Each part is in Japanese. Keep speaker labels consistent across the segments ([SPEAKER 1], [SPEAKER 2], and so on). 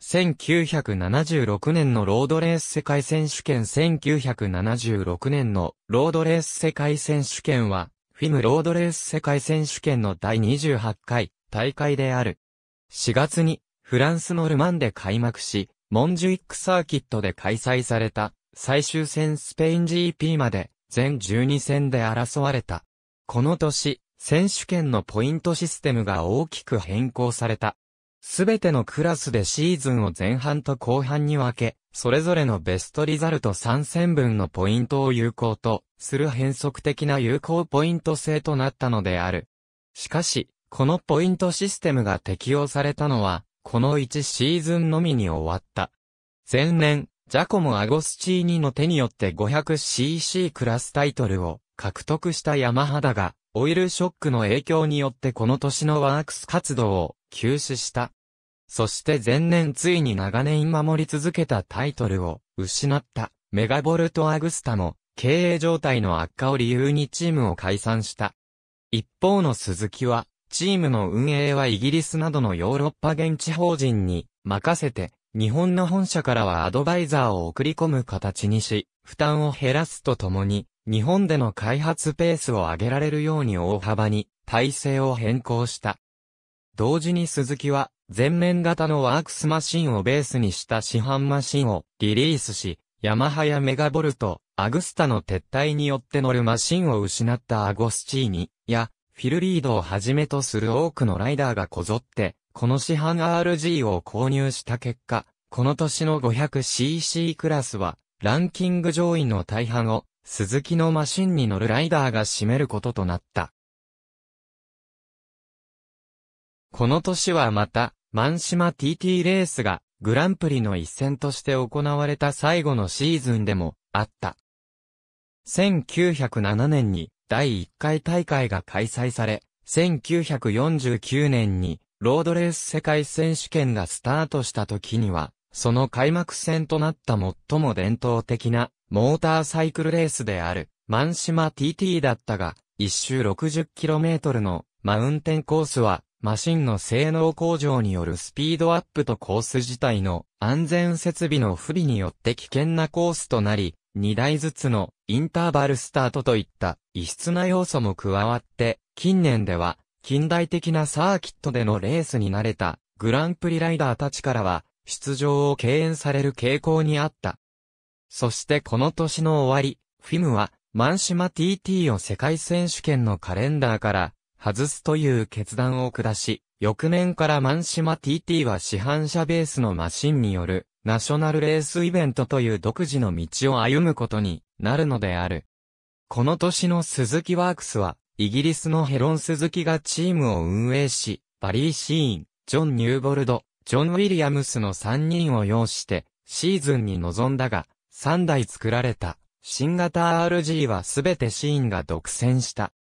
[SPEAKER 1] 1976年のロードレース世界選手権1976年のロードレース世界選手権は、フィムロードレース世界選手権の第28回大会である。4月にフランスのルマンで開幕し、モンジュイックサーキットで開催された最終戦スペイン GP まで全12戦で争われた。この年、選手権のポイントシステムが大きく変更された。すべてのクラスでシーズンを前半と後半に分け、それぞれのベストリザルト3戦分のポイントを有効とする変則的な有効ポイント制となったのである。しかし、このポイントシステムが適用されたのは、この1シーズンのみに終わった。前年、ジャコモ・アゴスチーニの手によって 500cc クラスタイトルを獲得したヤマハだが、オイルショックの影響によってこの年のワークス活動を休止した。そして前年ついに長年守り続けたタイトルを失ったメガボルト・アグスタも経営状態の悪化を理由にチームを解散した。一方の鈴木はチームの運営はイギリスなどのヨーロッパ現地法人に任せて日本の本社からはアドバイザーを送り込む形にし、負担を減らすとともに、日本での開発ペースを上げられるように大幅に体制を変更した。同時に鈴木は全面型のワークスマシンをベースにした市販マシンをリリースし、ヤマハやメガボルト、アグスタの撤退によって乗るマシンを失ったアゴスチーニやフィルリードをはじめとする多くのライダーがこぞって、この市販 RG を購入した結果、この年の 500cc クラスは、ランキング上位の大半を、鈴木のマシンに乗るライダーが占めることとなった。この年はまた、シ島 TT レースがグランプリの一戦として行われた最後のシーズンでもあった。1907年に第1回大会が開催され、1949年にロードレース世界選手権がスタートした時には、その開幕戦となった最も伝統的なモーターサイクルレースであるシ島 TT だったが、一周 60km のマウンテンコースはマシンの性能向上によるスピードアップとコース自体の安全設備の不備によって危険なコースとなり、2台ずつのインターバルスタートといった異質な要素も加わって、近年では近代的なサーキットでのレースに慣れたグランプリライダーたちからは出場を敬遠される傾向にあった。そしてこの年の終わり、フィムはマンシマ TT を世界選手権のカレンダーから外すという決断を下し、翌年からマンシマ TT は市販車ベースのマシンによるナショナルレースイベントという独自の道を歩むことになるのである。この年の鈴木ワークスは、イギリスのヘロン鈴木がチームを運営し、バリー・シーン、ジョン・ニューボルド、ジョン・ウィリアムスの3人を擁して、シーズンに臨んだが、3台作られた、新型 RG はすべてシーンが独占した。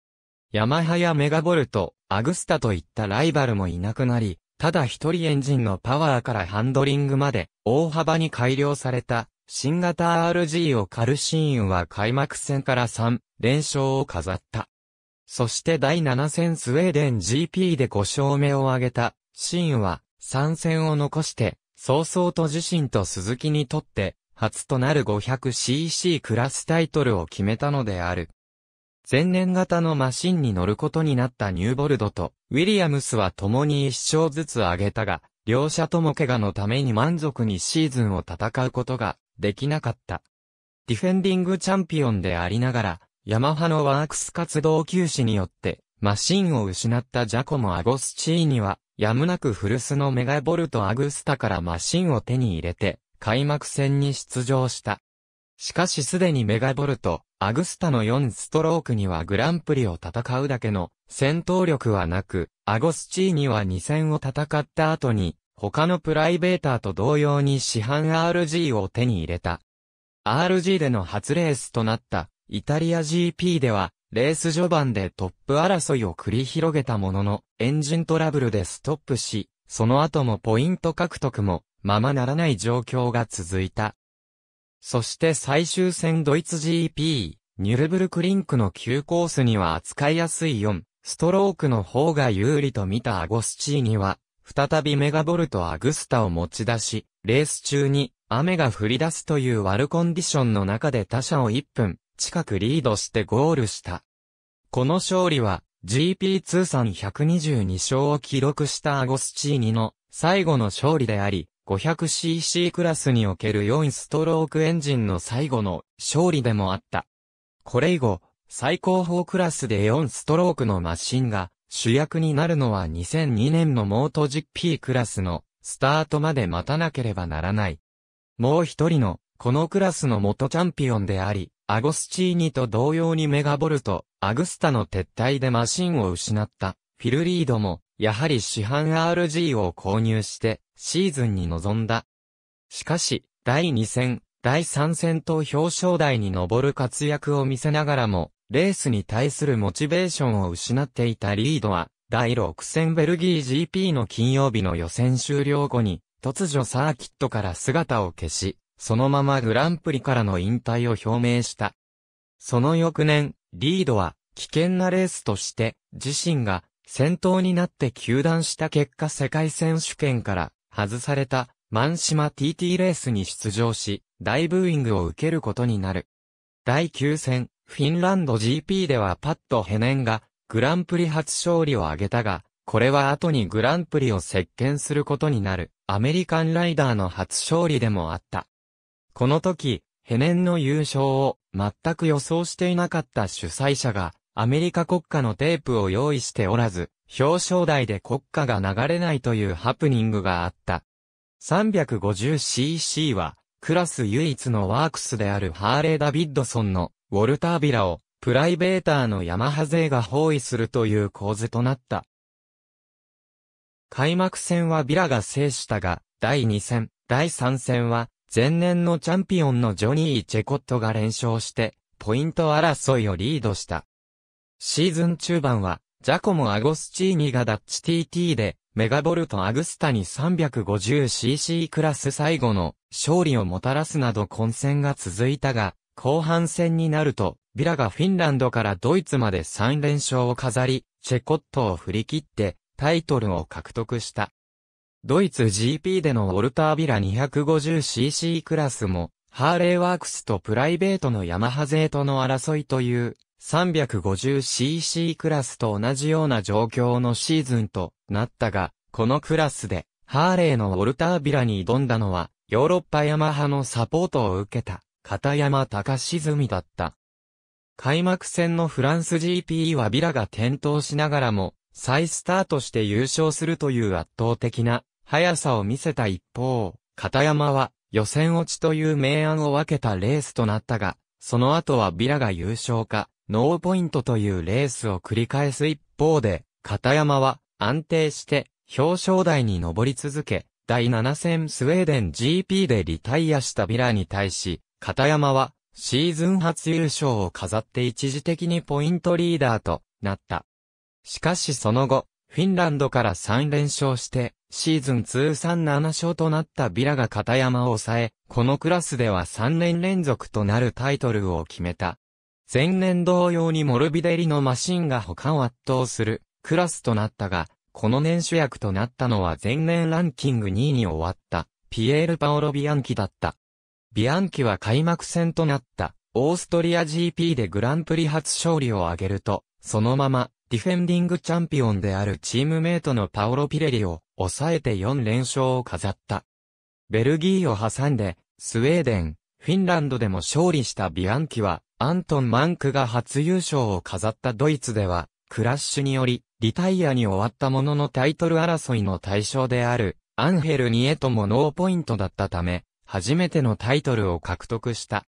[SPEAKER 1] ヤマハやメガボルト、アグスタといったライバルもいなくなり、ただ一人エンジンのパワーからハンドリングまで大幅に改良された新型 RG をカルシーンは開幕戦から3連勝を飾った。そして第7戦スウェーデン GP で5勝目を挙げたシーンは3戦を残して早々と自身と鈴木にとって初となる 500cc クラスタイトルを決めたのである。前年型のマシンに乗ることになったニューボルドと、ウィリアムスは共に一勝ずつ挙げたが、両者とも怪我のために満足にシーズンを戦うことができなかった。ディフェンディングチャンピオンでありながら、ヤマハのワークス活動休止によって、マシンを失ったジャコモ・アゴスチーニは、やむなく古巣のメガボルト・アグスタからマシンを手に入れて、開幕戦に出場した。しかしすでにメガボルト、アグスタの4ストロークにはグランプリを戦うだけの戦闘力はなく、アゴスチーニは2戦を戦った後に、他のプライベーターと同様に市販 RG を手に入れた。RG での初レースとなったイタリア GP では、レース序盤でトップ争いを繰り広げたものの、エンジントラブルでストップし、その後もポイント獲得も、ままならない状況が続いた。そして最終戦ドイツ GP、ニュルブルクリンクの急コースには扱いやすい4、ストロークの方が有利と見たアゴスチーニは、再びメガボルトアグスタを持ち出し、レース中に雨が降り出すという悪コンディションの中で他者を1分近くリードしてゴールした。この勝利は GP 通算122勝を記録したアゴスチーニの最後の勝利であり、500cc クラスにおける4ストロークエンジンの最後の勝利でもあった。これ以後、最高峰クラスで4ストロークのマシンが主役になるのは2002年のモート GP クラスのスタートまで待たなければならない。もう一人のこのクラスの元チャンピオンであり、アゴスチーニと同様にメガボルト、アグスタの撤退でマシンを失った、フィルリードも、やはり市販 RG を購入して、シーズンに臨んだ。しかし、第2戦、第3戦と表彰台に上る活躍を見せながらも、レースに対するモチベーションを失っていたリードは、第6戦ベルギー GP の金曜日の予選終了後に、突如サーキットから姿を消し、そのままグランプリからの引退を表明した。その翌年、リードは、危険なレースとして、自身が先頭になって球団した結果世界選手権から外されたマンシマ TT レースに出場し、大ブーイングを受けることになる。第9戦、フィンランド GP ではパッとヘネンがグランプリ初勝利を挙げたが、これは後にグランプリを席巻することになるアメリカンライダーの初勝利でもあった。この時、ヘネンの優勝を全く予想していなかった主催者がアメリカ国家のテープを用意しておらず、表彰台で国家が流れないというハプニングがあった。350cc は、クラス唯一のワークスであるハーレー・ダビッドソンのウォルタービラをプライベーターのヤマハ勢が包囲するという構図となった。開幕戦はビラが制したが、第2戦、第3戦は前年のチャンピオンのジョニー・チェコットが連勝して、ポイント争いをリードした。シーズン中盤は、ジャコモ・アゴスチーニがダッチ TT で、メガボルト・アグスタに 350cc クラス最後の勝利をもたらすなど混戦が続いたが、後半戦になると、ビラがフィンランドからドイツまで3連勝を飾り、チェコットを振り切って、タイトルを獲得した。ドイツ GP でのウォルタービラ 250cc クラスも、ハーレーワークスとプライベートのヤマハ勢との争いという 350cc クラスと同じような状況のシーズンとなったが、このクラスで、ハーレーのウォルタービラに挑んだのは、ヨーロッパヤマハのサポートを受けた、片山高沈だった。開幕戦のフランス GP はビラが転倒しながらも、再スタートして優勝するという圧倒的な速さを見せた一方、片山は予選落ちという明暗を分けたレースとなったが、その後はビラが優勝か、ノーポイントというレースを繰り返す一方で、片山は安定して表彰台に上り続け、第7戦スウェーデン GP でリタイアしたビラに対し、片山はシーズン初優勝を飾って一時的にポイントリーダーとなった。しかしその後、フィンランドから3連勝して、シーズン通算7勝となったビラが片山を抑え、このクラスでは3年連続となるタイトルを決めた。前年同様にモルビデリのマシンが他を圧倒するクラスとなったが、この年主役となったのは前年ランキング2位に終わったピエール・パオロ・ビアンキだった。ビアンキは開幕戦となったオーストリア GP でグランプリ初勝利を挙げると、そのままディフェンディングチャンピオンであるチームメイトのパオロ・ピレリを抑えて4連勝を飾った。ベルギーを挟んでスウェーデン、フィンランドでも勝利したビアンキはアントン・マンクが初優勝を飾ったドイツでは、クラッシュにより、リタイアに終わったもののタイトル争いの対象である、アンヘル・ニエともノーポイントだったため、初めてのタイトルを獲得した。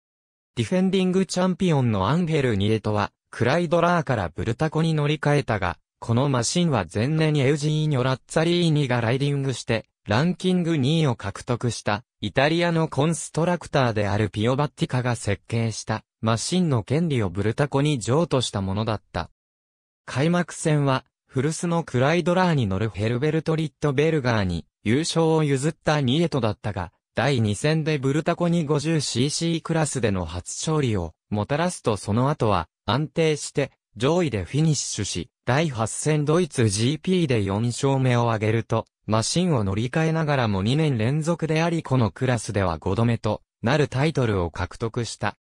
[SPEAKER 1] ディフェンディングチャンピオンのアンヘル・ニエトは、クライドラーからブルタコに乗り換えたが、このマシンは前年エウジーニョ・ラッツァリーニがライディングして、ランキング2位を獲得した、イタリアのコンストラクターであるピオバッティカが設計した、マシンの権利をブルタコに譲渡したものだった。開幕戦は、古巣のクライドラーに乗るヘルベルト・リット・ベルガーに優勝を譲ったニエトだったが、第2戦でブルタコに 50cc クラスでの初勝利をもたらすとその後は安定して上位でフィニッシュし、第8戦ドイツ GP で4勝目を挙げると、マシンを乗り換えながらも2年連続でありこのクラスでは5度目となるタイトルを獲得した。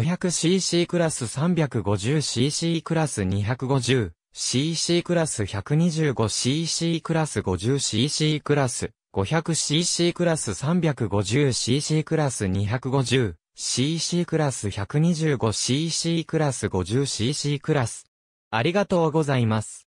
[SPEAKER 1] 500cc クラス 350cc クラス 250cc クラス 125cc クラス 50cc クラス 500cc クラス 350cc クラス 250cc クラス 125cc クラス 50cc クラス。ありがとうございます。